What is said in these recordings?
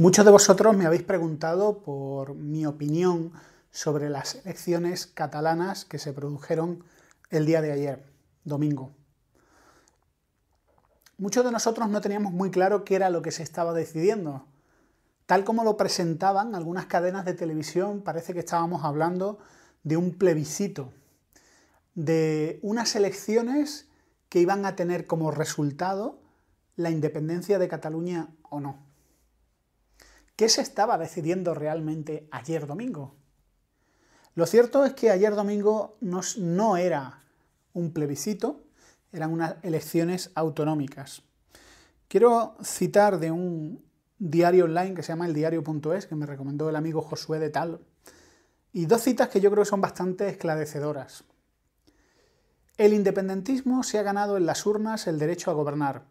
Muchos de vosotros me habéis preguntado por mi opinión sobre las elecciones catalanas que se produjeron el día de ayer, domingo. Muchos de nosotros no teníamos muy claro qué era lo que se estaba decidiendo. Tal como lo presentaban algunas cadenas de televisión, parece que estábamos hablando de un plebiscito, de unas elecciones que iban a tener como resultado la independencia de Cataluña o no. ¿Qué se estaba decidiendo realmente ayer domingo? Lo cierto es que ayer domingo no era un plebiscito, eran unas elecciones autonómicas. Quiero citar de un diario online que se llama eldiario.es, que me recomendó el amigo Josué de Tal, y dos citas que yo creo que son bastante esclarecedoras. El independentismo se ha ganado en las urnas el derecho a gobernar,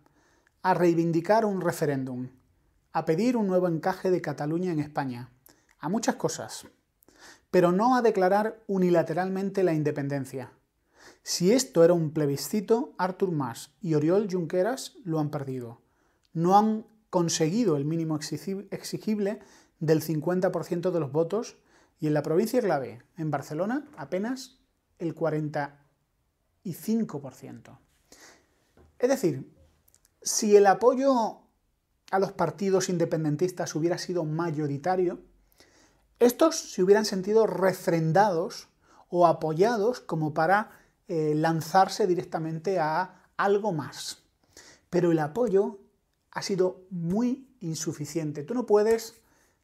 a reivindicar un referéndum, a pedir un nuevo encaje de Cataluña en España, a muchas cosas, pero no a declarar unilateralmente la independencia. Si esto era un plebiscito, Artur Mas y Oriol Junqueras lo han perdido. No han conseguido el mínimo exigible del 50% de los votos y en la provincia clave, en Barcelona, apenas el 45%. Es decir, si el apoyo a los partidos independentistas hubiera sido mayoritario, estos se hubieran sentido refrendados o apoyados como para eh, lanzarse directamente a algo más. Pero el apoyo ha sido muy insuficiente. Tú no puedes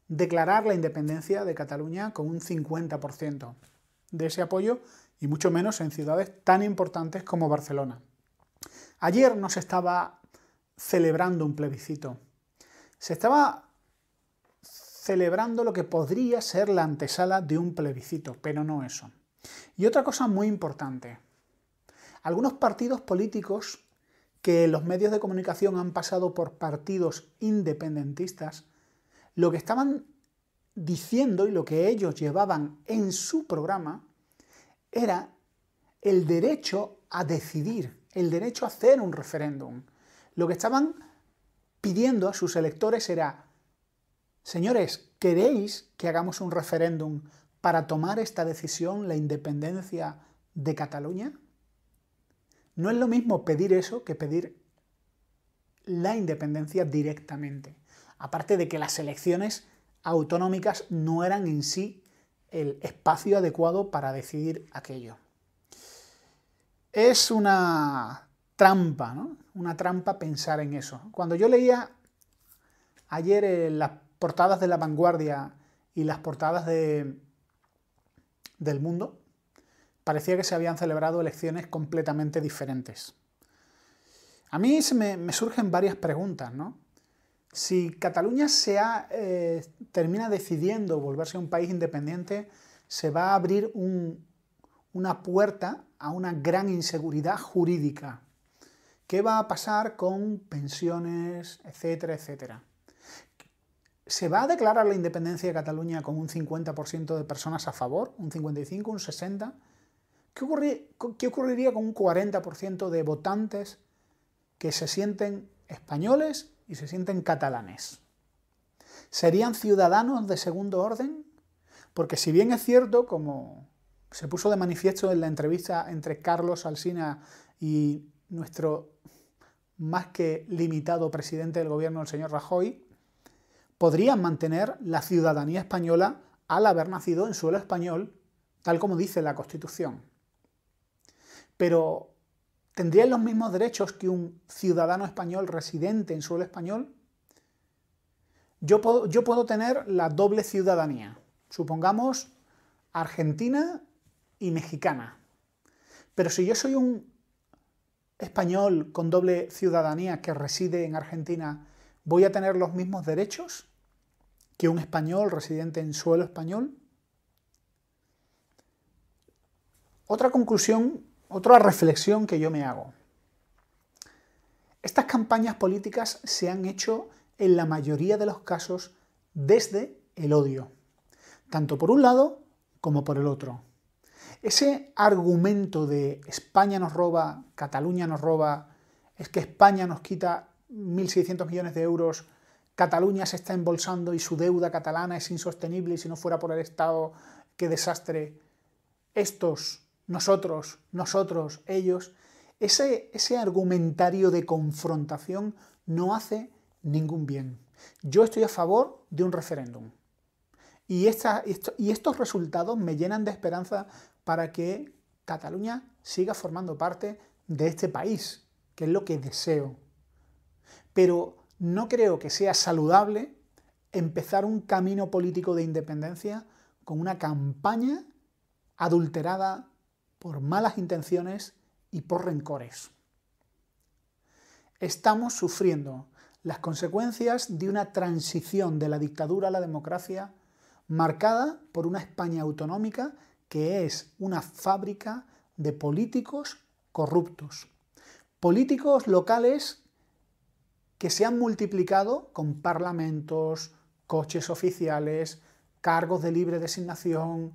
declarar la independencia de Cataluña con un 50% de ese apoyo y mucho menos en ciudades tan importantes como Barcelona. Ayer no se estaba celebrando un plebiscito. Se estaba celebrando lo que podría ser la antesala de un plebiscito, pero no eso. Y otra cosa muy importante. Algunos partidos políticos que los medios de comunicación han pasado por partidos independentistas, lo que estaban diciendo y lo que ellos llevaban en su programa era el derecho a decidir, el derecho a hacer un referéndum. Lo que estaban pidiendo a sus electores era, señores, ¿queréis que hagamos un referéndum para tomar esta decisión, la independencia de Cataluña? No es lo mismo pedir eso que pedir la independencia directamente. Aparte de que las elecciones autonómicas no eran en sí el espacio adecuado para decidir aquello. Es una trampa, ¿no? Una trampa pensar en eso. Cuando yo leía ayer eh, las portadas de La Vanguardia y las portadas de, del mundo, parecía que se habían celebrado elecciones completamente diferentes. A mí me, surgen varias preguntas, ¿no? Si Cataluña se eh, termina decidiendo volverse un país independiente, se va a abrir una puerta a una gran inseguridad jurídica. ¿Qué va a pasar con pensiones, etcétera, etcétera? ¿Se va a declarar la independencia de Cataluña con un 50% de personas a favor? ¿Un 55%? ¿Un 60%? ¿Qué, qué ocurriría con un 40% de votantes que se sienten españoles y se sienten catalanes? ¿Serían ciudadanos de segundo orden? Porque si bien es cierto, como se puso de manifiesto en la entrevista entre Carlos Alsina y nuestro más que limitado presidente del gobierno, el señor Rajoy, podrían mantener la ciudadanía española al haber nacido en suelo español, tal como dice la Constitución. Pero, ¿tendrían los mismos derechos que un ciudadano español residente en suelo español? Yo puedo, yo puedo tener la doble ciudadanía, supongamos argentina y mexicana. Pero si yo soy un español con doble ciudadanía que reside en Argentina, ¿voy a tener los mismos derechos que un español residente en suelo español? Otra conclusión, otra reflexión que yo me hago. Estas campañas políticas se han hecho en la mayoría de los casos desde el odio, tanto por un lado como por el otro. Ese argumento de España nos roba, Cataluña nos roba, es que España nos quita 1.600 millones de euros, Cataluña se está embolsando y su deuda catalana es insostenible y si no fuera por el Estado, qué desastre. Estos, nosotros, nosotros, ellos, ese, ese argumentario de confrontación no hace ningún bien. Yo estoy a favor de un referéndum. Y, y estos resultados me llenan de esperanza para que Cataluña siga formando parte de este país, que es lo que deseo. Pero no creo que sea saludable empezar un camino político de independencia con una campaña adulterada por malas intenciones y por rencores. Estamos sufriendo las consecuencias de una transición de la dictadura a la democracia marcada por una España autonómica que es una fábrica de políticos corruptos. Políticos locales que se han multiplicado con parlamentos, coches oficiales, cargos de libre designación,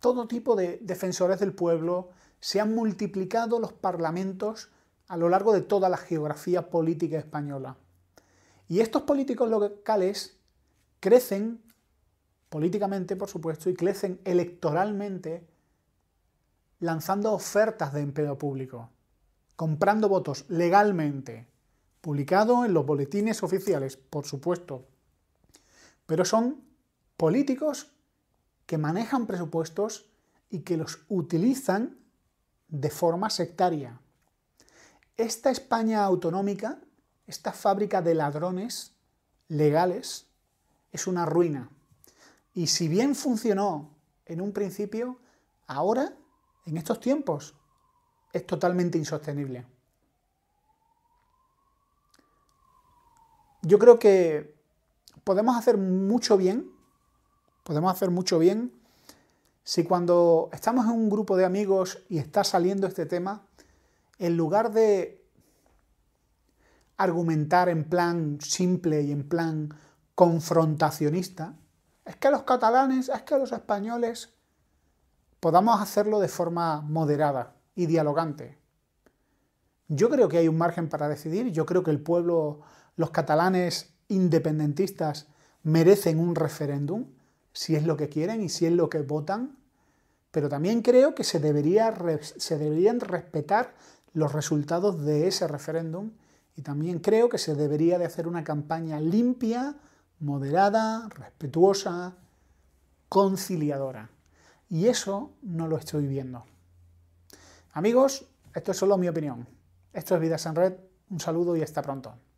todo tipo de defensores del pueblo. Se han multiplicado los parlamentos a lo largo de toda la geografía política española. Y estos políticos locales crecen políticamente, por supuesto, y crecen electoralmente lanzando ofertas de empleo público, comprando votos legalmente, publicado en los boletines oficiales, por supuesto. Pero son políticos que manejan presupuestos y que los utilizan de forma sectaria. Esta España autonómica, esta fábrica de ladrones legales, es una ruina. Y si bien funcionó en un principio, ahora, en estos tiempos, es totalmente insostenible. Yo creo que podemos hacer mucho bien, podemos hacer mucho bien si cuando estamos en un grupo de amigos y está saliendo este tema, en lugar de argumentar en plan simple y en plan confrontacionista, es que los catalanes, es que los españoles, podamos hacerlo de forma moderada y dialogante. Yo creo que hay un margen para decidir, yo creo que el pueblo, los catalanes independentistas merecen un referéndum, si es lo que quieren y si es lo que votan, pero también creo que se, se deberían respetar los resultados de ese referéndum y también creo que se debería de hacer una campaña limpia, moderada, respetuosa, conciliadora. Y eso no lo estoy viendo. Amigos, esto es solo mi opinión. Esto es Vida en Red. Un saludo y hasta pronto.